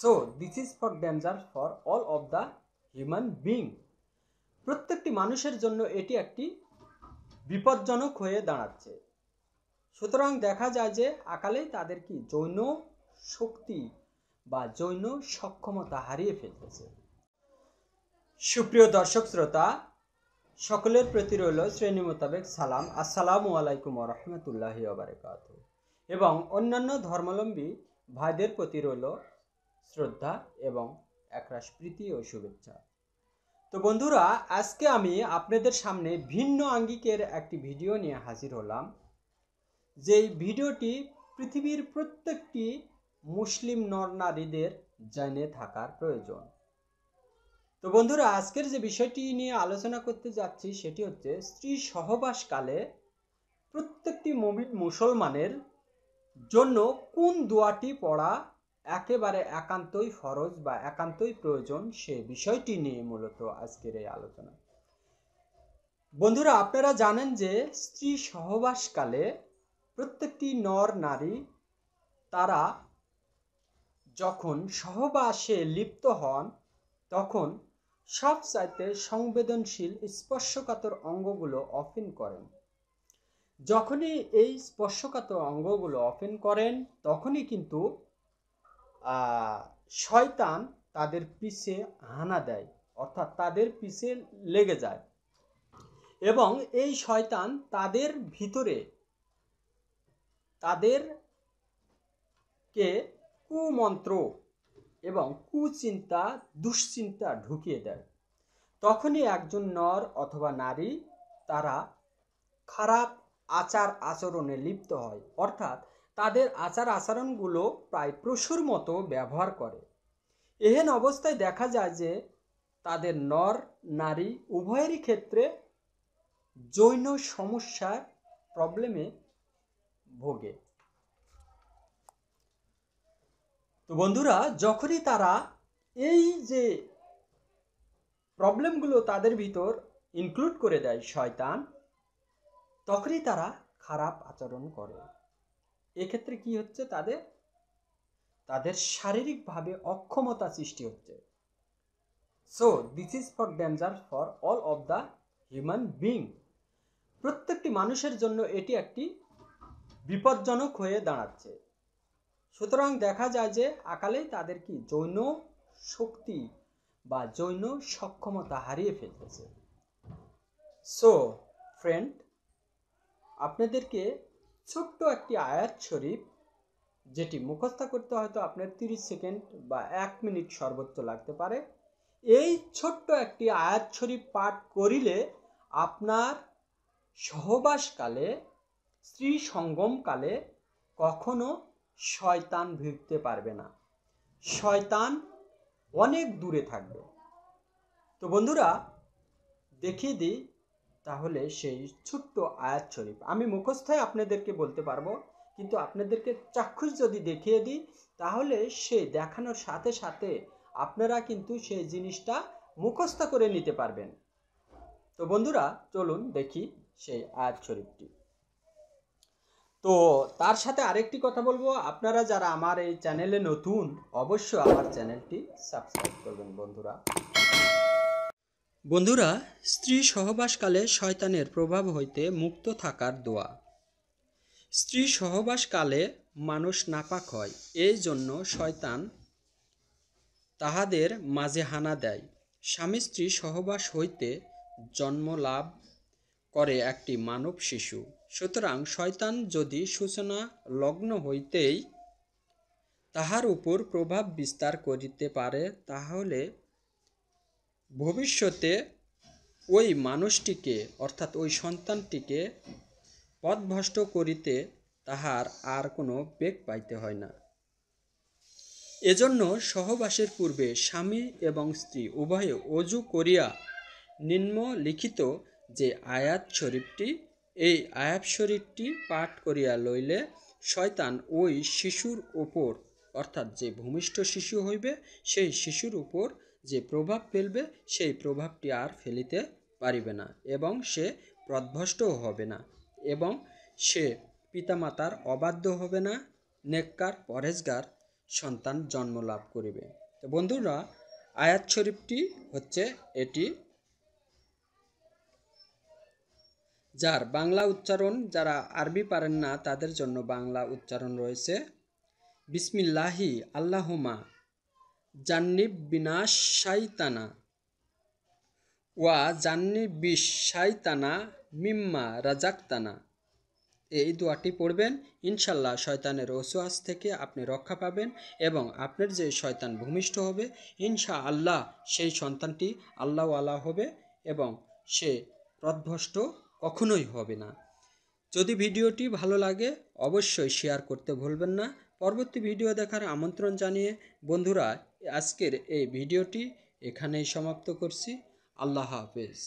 so this is for danger for all of the human being প্রত্যেকটি মানুষের জন্য এটি একটি বিপজ্জনক হয়ে দাঁড়াচ্ছে সুতরাং দেখা যায় যে আকালে তাদের কি যৌন শক্তি বা যৌন সক্ষমতা হারিয়ে ফেলতেছে সুপ্রিয় দর্শক শ্রোতা সকলের প্রতি রইল শ্রেণী মোতাবেক সালাম আসসালামু আলাইকুম রহমতুল্লাহ আবরকাত এবং অন্যান্য ধর্মাবলম্বী ভাইদের প্রতি রইল শ্রদ্ধা এবং একরাশ প্রীতি ও শুভেচ্ছা তো বন্ধুরা আজকে আমি আপনাদের সামনে ভিন্ন আঙ্গিকের একটি ভিডিও নিয়ে হাজির হলাম যেই ভিডিওটি পৃথিবীর প্রত্যেকটি মুসলিম নর নারীদের জেনে থাকার প্রয়োজন তো বন্ধুরা আজকের যে বিষয়টি নিয়ে আলোচনা করতে যাচ্ছি সেটি হচ্ছে স্ত্রী সহবাসকালে প্রত্যেকটি মুসলমানের জন্য কোন দোয়াটি পড়া একেবারে একান্তই ফরজ বা একান্তই প্রয়োজন সে বিষয়টি নিয়ে মূলত আজকের এই আলোচনা বন্ধুরা আপনারা জানেন যে স্ত্রী সহবাসকালে প্রত্যেকটি নর নারী তারা যখন সহবাসে লিপ্ত হন তখন সব চাইতে সংবেদনশীল স্পর্শকাতর অঙ্গগুলো অফেন করেন যখনই এই স্পর্শকাতর অঙ্গগুলো অফেন করেন তখনই কিন্তু শয়তান তাদের পিছে হানা দেয় অর্থাৎ তাদের পিছে লেগে যায় এবং এই শয়তান তাদের ভিতরে তাদেরকে কুমন্ত্র এবং কুচিন্তা দুশ্চিন্তা ঢুকিয়ে দেয় তখনই একজন নর অথবা নারী তারা খারাপ আচার আচরণে লিপ্ত হয় অর্থাৎ তাদের আচার আচরণগুলো প্রায় প্রসুর মতো ব্যবহার করে এহেন অবস্থায় দেখা যায় যে তাদের নর নারী উভয়েরই ক্ষেত্রে জৈন সমস্যার প্রবলেমে ভোগে তো বন্ধুরা যখনই তারা এই যে প্রবলেমগুলো তাদের ভিতর ইনক্লুড করে দেয় শয়তান তখনই তারা খারাপ আচরণ করে এক্ষেত্রে কি হচ্ছে তাদের তাদের শারীরিকভাবে অক্ষমতা সৃষ্টি হচ্ছে so this is for danger for all of the human being প্রত্যেকটি মানুষের জন্য এটি একটি বিপজ্জনক হয়ে দাঁড়াচ্ছে সুতরাং দেখা যায় যে আকালে তাদের কি যৌন শক্তি বা যৌন সক্ষমতা হারিয়ে ফেলতেছে সো ফ্রেন্ড আপনাদেরকে ছোট্ট একটি আয়াত শরীফ যেটি মুখস্থ করতে হয়তো আপনার তিরিশ সেকেন্ড বা এক মিনিট সর্বোচ্চ লাগতে পারে এই ছোট্ট একটি আয়াত শরীফ পাঠ করিলে আপনার সহবাসকালে স্ত্রী সঙ্গমকালে কখনো শয়তান ভিড়তে পারবে না শয়তান অনেক দূরে থাকবে তো বন্ধুরা দেখিয়ে দিই তাহলে সেই ছোট্ট আয়াত শরীফ আমি মুখস্থায় আপনাদেরকে বলতে পারবো কিন্তু আপনাদেরকে চাক্ষুষ যদি দেখিয়ে দিই তাহলে সেই দেখানোর সাথে সাথে আপনারা কিন্তু সেই জিনিসটা মুখস্থ করে নিতে পারবেন তো বন্ধুরা চলুন দেখি সেই আয়াত শরীফটি তো তার সাথে আরেকটি কথা বলবো আপনারা যারা আমার এই চ্যানেলে নতুন অবশ্যই আমার চ্যানেলটি সাবস্ক্রাইব করবেন বন্ধুরা বন্ধুরা স্ত্রী সহবাসকালে শয়তানের প্রভাব হইতে মুক্ত থাকার দোয়া স্ত্রী সহবাসকালে মানুষ নাপাক হয় এই জন্য শয়তান তাহাদের মাঝে হানা দেয় স্বামী স্ত্রী সহবাস হইতে জন্ম লাভ করে একটি মানব শিশু সুতরাং শয়তান যদি সূচনা লগ্ন হইতেই তাহার উপর প্রভাব বিস্তার করিতে পারে তাহলে ভবিষ্যতে ওই মানুষটিকে অর্থাৎ ওই সন্তানটিকে পথভ্রষ্ট করিতে তাহার আর কোনো বেগ পাইতে হয় না এজন্য সহবাসের পূর্বে স্বামী এবং স্ত্রী উভয়ে অজু করিয়া নিম্নলিখিত যে আয়াত শরীফটি এই আয়াত শরীফটি পাঠ করিয়া লইলে শয়তান ওই শিশুর উপর অর্থাৎ যে ভূমিষ্ঠ শিশু হইবে সেই শিশুর উপর যে প্রভাব ফেলবে সেই প্রভাবটি আর ফেলিতে পারিবে না এবং সে প্রধ্বষ্টও হবে না এবং সে পিতামাতার অবাধ্য হবে না নেককার পরেজগার সন্তান জন্ম লাভ করিবে তো বন্ধুরা আয়াত শরীফটি হচ্ছে এটি যার বাংলা উচ্চারণ যারা আরবি পারেন না তাদের জন্য বাংলা উচ্চারণ রয়েছে বিসমিল্লাহি আল্লাহমা জান্নিব বিনাশ সাইতানা ওয়া জান্নিব বিশ সাইতানা মিম্মা রাজাক্তানা এই দোয়াটি পড়বেন ইনশাল্লাহ শয়তানের ওসুয়াস থেকে আপনি রক্ষা পাবেন এবং আপনার যে শয়তান ভূমিষ্ঠ হবে ইনশা আল্লাহ সেই সন্তানটি আল্লাহওয়ালা হবে এবং সে প্রদভষ্ট কখনোই হবে না যদি ভিডিওটি ভালো লাগে অবশ্যই শেয়ার করতে ভুলবেন না পরবর্তী ভিডিও দেখার আমন্ত্রণ জানিয়ে বন্ধুরা আজকের এই ভিডিওটি এখানেই সমাপ্ত করছি আল্লাহ হাফেজ